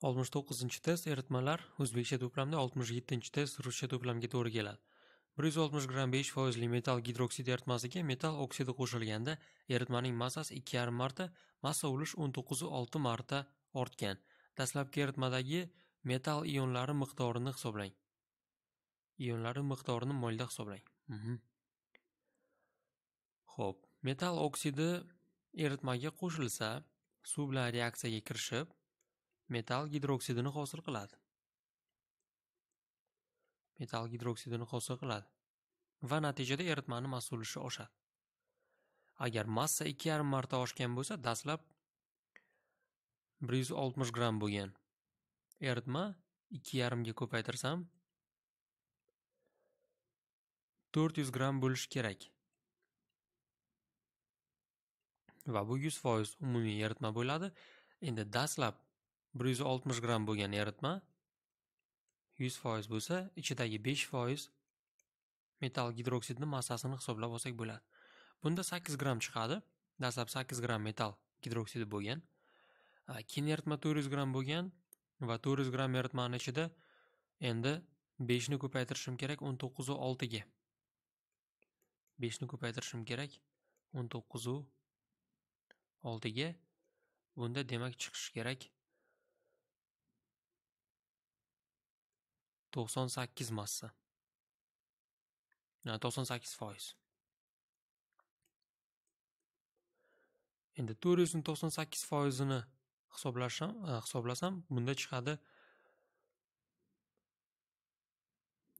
69 test eritmalar o'zbekcha to'plamda 67 test ruscha to'plamga to'g'ri keladi. 160 gramm besh foizli metal gidroksid eritmasiga metal oksidi qo'shilganda eritmaning massasi 2,5 marta, massa ulush 19.6 marta ortgan. Dastlabki eritmadagi metal ionlari miqdorini hisoblang. Ionlari miqdorini molda hisoblang. Mhm. Xo'p, metal oksidi eritmaga qo'shilsa, suv bilan reaksiyaga kirishib, Metal gidroksidini hosil qiladi. Metal gidroksidini hosil qiladi va natijada eritmani mas'ulishi oshadi. Agar massa 2,5 marta oshgan bo'lsa, dastlab 160 gramm bo'lgan. Eritma 2,5 ga ko'paytirsam 400 gramm bo'lishi kerak. va bu 100% umumiy eritma bo'ladi. Endi dastlab bir yuz oltmish gramm bo'lgan eritma yuz foiz bo'lsa ichidagi besh foiz metall gidroksidni massasini hisoblab olsak bo'ladi bunda sakkiz gramm chiqadi dastlab sakkiz gramm metall gidroksidi bo'lgan keyin eritma to'rt yuz gramm bo'lgan va to'rt yuz gramm eritmani ichida endi beshni ko'paytirishim kerak o'n to'qqizu oltiga beshni ko'paytirishim kerak o'n to'qqizu oltiga bunda demak chiqishi kerak to'qson sakkiz massa to'qson sakkiz foiz endi to'rt yuzni to'qson sakkiz foizini hisoblasam hisoblasam bunda chiqadi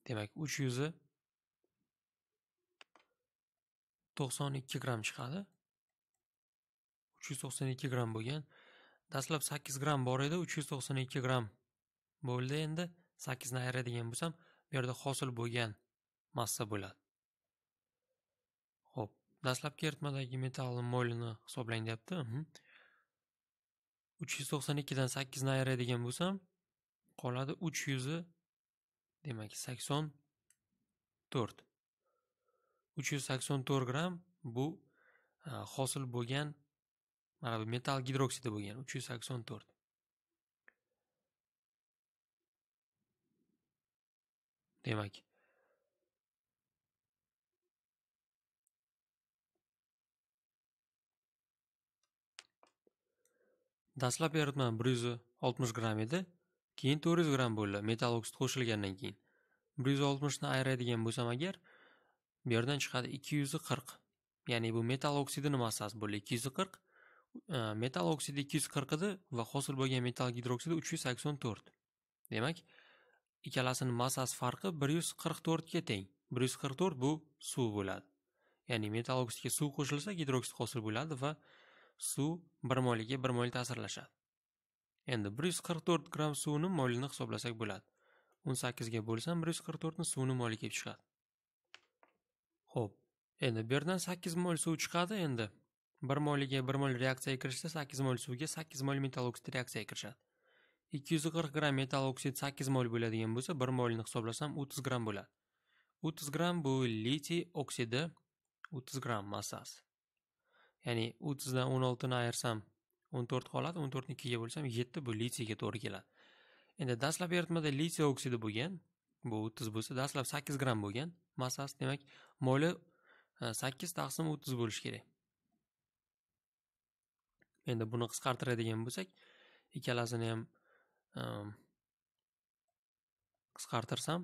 demak uch yuzi to'qson ikki gramm chiqadi uch yuz to'qson ikki gramm bo'lgan dastlab sakkiz gramm bor edi uch yuz to'qson ikki gramm bo'ldi endi sakkizni ayiradigan bo'lsam bu yerda hosil bo'lgan massa bo'ladi ho'p dastlabki eritmadagi metall molini hisoblang deyapti uch yuz to'qson ikkidan sakkizni ayiradigan bo'lsam qoladi uch yuzi demak sakson to'rt uch yuz sakson to'rt gramm bu e, hosil bo'lgan mana bu metall gidroksidi bo'lgan uch yuz sakson to'rt Demak dastlab eritma 160 gramm edi keyin 400 gramm bo'ldi metall oksid qo'shilgandan keyin 160 ni ayiradigan bo'lsam agar bu yerdan chiqadi 240 ya'ni bu metall oksidini massasi bo'ldi 240 e, metall oksidi 240 edi va hosil bo'lgan metall gidroksidi 384 demak ikkalasini massasi farqi 144 ga teng. 144 bu suv bo'ladi. Ya'ni metall oksidga suv qo'shilsa gidroksid hosil bo'ladi va suv bir mol ta'sirlashadi. Endi 144 gramm suvni molini hisoblasak bo'ladi. 18 ga bo'lsam 144 to'rtni suvni moli kelib chiqadi. Xo'p, endi bu yerdan 8 mol suv chiqadi endi. 1 molga 1 mol reaksiyaga kirishsa 8 mol suvga 8 mol metall oksid reaksiyaga kirishadi. 240 gram metal oksid 8 mol bo'ladigan bo'lsa, 1 molni hisoblasam 30 gram bo'ladi. 30 gram bu litiy oksidi 30 gram massasi. Ya'ni 30 dan 16 ni ayirsam 14 qoladi, 14 ni 2 ga bo'lsam 7 bu litiyga to'g'ri keladi. Endi dastlab yertmada litiy oksidi bo'lgan, bu 30 bo'lsa, dastlab 8 gram bo'lgan massasi, demak, moli 8 e, taqsim 30 bo'lish kerak. Endi buni qisqartiradigan bo'lsak, ikkalasini ham qisqartirsam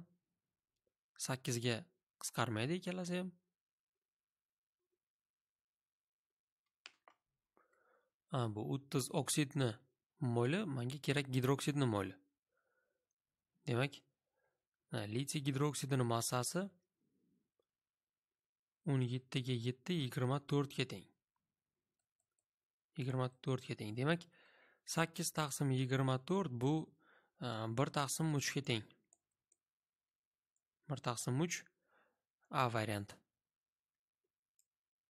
sakkizga qisqarmaydi ikkalasi ham a bu o'ttiz oksidni mo'yli manga kerak gidroksidni mo'yli demak litiy gidroksidini massasi o'n yettiga yetti yigirma to'rtga teng yigirma to'rtga teng demak 8 taqsim yigirma to'rt bu e, bir taqsim uchga teng bir taqsim uch a